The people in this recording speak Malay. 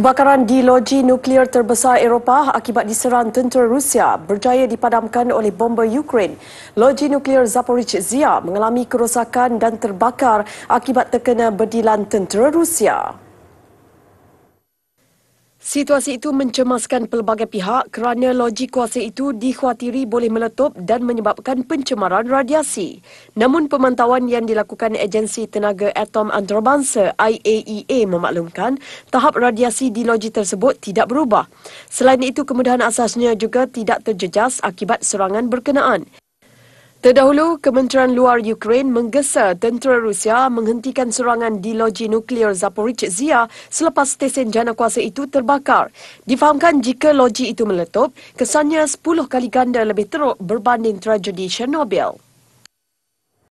Kebakaran di loji nuklear terbesar Eropah akibat diserang tentera Rusia berjaya dipadamkan oleh bomba Ukraine. Loji nuklear Zaporizhzhia mengalami kerosakan dan terbakar akibat terkena bedilan tentera Rusia. Situasi itu mencemaskan pelbagai pihak kerana loji kuasa itu dikhawatiri boleh meletup dan menyebabkan pencemaran radiasi. Namun pemantauan yang dilakukan Agensi Tenaga Atom Antarabangsa IAEA e memaklumkan tahap radiasi di loji tersebut tidak berubah. Selain itu kemudahan asasnya juga tidak terjejas akibat serangan berkenaan. Terdahulu, Kementerian Luar Ukraine menggesa tentera Rusia menghentikan serangan di loji nuklear Zaporizhzhia selepas stesen jana kuasa itu terbakar. Difahamkan jika loji itu meletup, kesannya 10 kali ganda lebih teruk berbanding tragedi Chernobyl.